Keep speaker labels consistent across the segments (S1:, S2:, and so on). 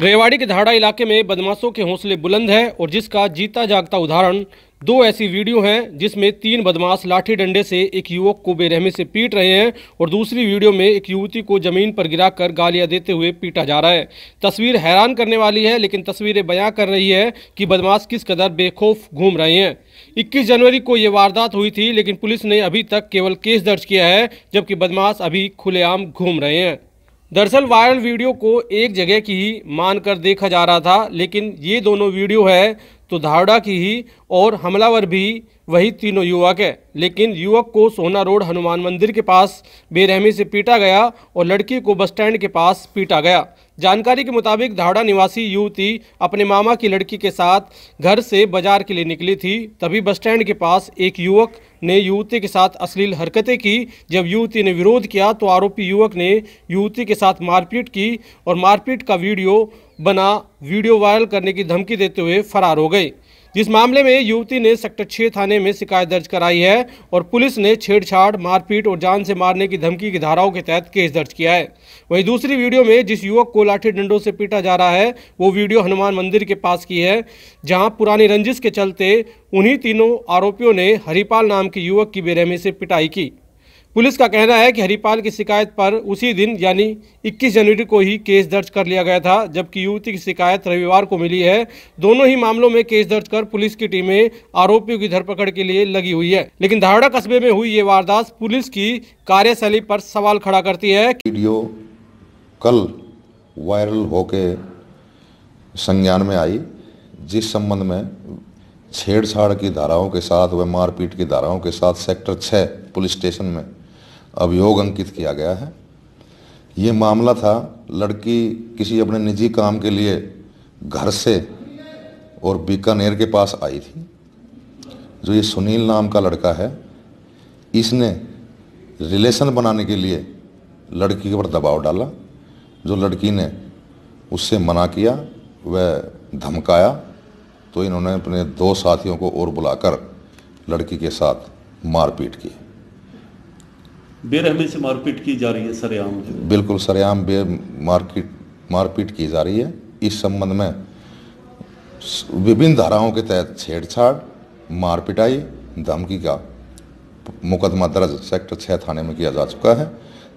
S1: रेवाड़ी के धाड़ा इलाके में बदमाशों के हौसले बुलंद है और जिसका जीता जागता उदाहरण दो ऐसी वीडियो हैं जिसमें तीन बदमाश लाठी डंडे से एक युवक को बेरहमी से पीट रहे हैं और दूसरी वीडियो में एक युवती को जमीन पर गिराकर गालियां देते हुए पीटा जा रहा है तस्वीर हैरान करने वाली है लेकिन तस्वीरें बयां कर रही है कि बदमाश किस कदर बेखौफ घूम रहे हैं 21 जनवरी को ये वारदात हुई थी लेकिन पुलिस ने अभी तक केवल केस दर्ज किया है जबकि बदमाश अभी खुलेआम घूम रहे हैं दरअसल वायरल वीडियो को एक जगह की ही मानकर देखा जा रहा था लेकिन ये दोनों वीडियो है तो धावड़ा की ही और हमलावर भी वही तीनों युवक है लेकिन युवक को सोना रोड हनुमान मंदिर के पास बेरहमी से पीटा गया और लड़की को बस स्टैंड के पास पीटा गया जानकारी के मुताबिक धावड़ा निवासी युवती अपने मामा की लड़की के साथ घर से बाजार के लिए निकली थी तभी बस स्टैंड के पास एक युवक ने युवती के साथ अश्लील हरकतें की जब युवती ने विरोध किया तो आरोपी युवक ने युवती के साथ मारपीट की और मारपीट का वीडियो बना वीडियो वायरल करने की धमकी देते हुए फरार हो गए जिस मामले में युवती ने सेक्टर छह थाने में शिकायत दर्ज कराई है और पुलिस ने छेड़छाड़ मारपीट और जान से मारने की धमकी की धाराओं के तहत केस दर्ज किया है वहीं दूसरी वीडियो में जिस युवक को लाठी डंडों से पीटा जा रहा है वो वीडियो हनुमान मंदिर के पास की है जहाँ पुरानी रंजिश के चलते उन्हीं तीनों आरोपियों ने हरिपाल नाम के युवक की बेरहमी से पिटाई की पुलिस का कहना है कि हरिपाल की शिकायत पर उसी दिन यानी 21 जनवरी को ही केस दर्ज कर लिया गया था जबकि युवती की शिकायत रविवार को मिली है दोनों ही मामलों में केस दर्ज कर पुलिस की टीमें आरोपियों की धरपकड़ के लिए लगी हुई है लेकिन धारड़ा कस्बे में हुई ये वारदात पुलिस की कार्यशैली पर सवाल खड़ा करती है
S2: वीडियो कल वायरल होके संज्ञान में आई जिस संबंध में छेड़छाड़ की धाराओं के साथ व मारपीट की धाराओं के साथ सेक्टर छः पुलिस स्टेशन में अभियोग अंकित किया गया है ये मामला था लड़की किसी अपने निजी काम के लिए घर से और बीकानेर के पास आई थी जो ये सुनील नाम का लड़का है इसने रिलेशन बनाने के लिए लड़की के ऊपर दबाव डाला जो लड़की ने उससे मना किया वह धमकाया तो इन्होंने अपने दो साथियों को और बुलाकर लड़की के साथ मारपीट की बेरहमी से मारपीट की जा रही है सरेआम बिल्कुल सरेआम बे मारपीट मारपीट की जा रही है इस संबंध में विभिन्न धाराओं के तहत छेड़छाड़ मारपिटाई धमकी का मुकदमा दर्ज सेक्टर छः थाने में किया जा चुका है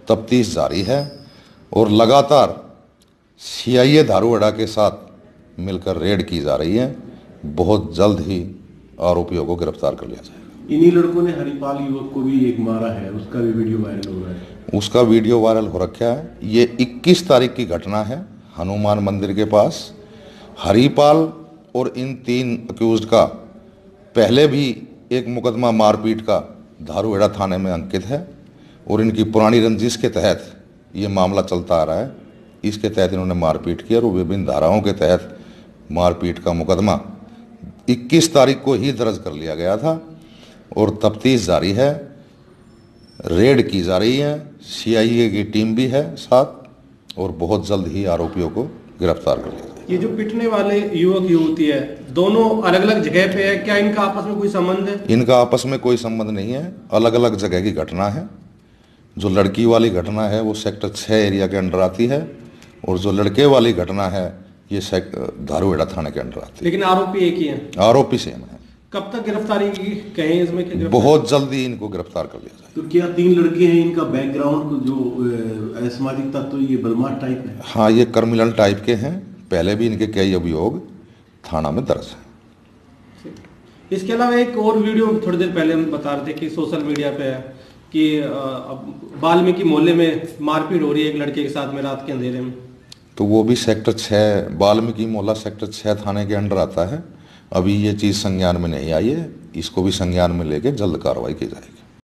S2: तफ्तीश जारी है और लगातार सीआईए धारूवाड़ा के साथ मिलकर रेड की जा रही है बहुत जल्द ही आरोपियों को गिरफ्तार कर लिया जाएगा
S1: इन्हीं लड़कों ने हरिपाल युवक को भी एक मारा है उसका भी वीडियो वायरल हो रहा
S2: है उसका वीडियो वायरल हो रखा है ये 21 तारीख की घटना है हनुमान मंदिर के पास हरिपाल और इन तीन अक्यूज का पहले भी एक मुकदमा मारपीट का धारूहेड़ा थाने में अंकित है और इनकी पुरानी रंजिश के तहत ये मामला चलता आ रहा है इसके तहत इन्होंने मारपीट किया और विभिन्न धाराओं के तहत मारपीट का मुकदमा 21 तारीख को ही दर्ज कर लिया गया था और तफ्तीश जारी है रेड की जा रही है सीआईए की टीम भी है साथ और बहुत जल्द ही आरोपियों को गिरफ्तार कर लिया
S1: ये जो पिटने वाले युवक युवती है दोनों अलग अलग जगह पे है क्या इनका आपस में कोई संबंध है
S2: इनका आपस में कोई संबंध नहीं है अलग अलग जगह की घटना है जो लड़की वाली घटना है वो सेक्टर छः एरिया के अंडर आती है और जो लड़के वाली घटना है ये सेक्टर धारूहेड़ा थाने के अंडर आती है
S1: लेकिन आरोपी एक ही है
S2: आरोपी सेम है
S1: कब तक गिरफ्तारी की कहें इसमें कि बहुत
S2: जल्दी इनको गिरफ्तार कर लिया जाए
S1: तो क्या तीन लड़के हैं इनका बैकग्राउंड जो असामाजिक तत्व तो ये बलमा टाइप है
S2: हाँ ये कर्मिलन टाइप के हैं पहले भी इनके कई अभियोग थाना में दर्ज
S1: हैं इसके अलावा एक और वीडियो थोड़ी देर पहले हम बता रहे थे कि सोशल मीडिया पे कि वाल्मीकि मोहल्ले में मारपीट हो रही है एक लड़के के साथ में रात के अंधेरे में
S2: तो वो भी सेक्टर छः वाल्मीकि मोहल्ला सेक्टर छः थाने के अंडर आता है अभी ये चीज़ संज्ञान में नहीं आई है इसको भी संज्ञान में लेके जल्द कार्रवाई की जाएगी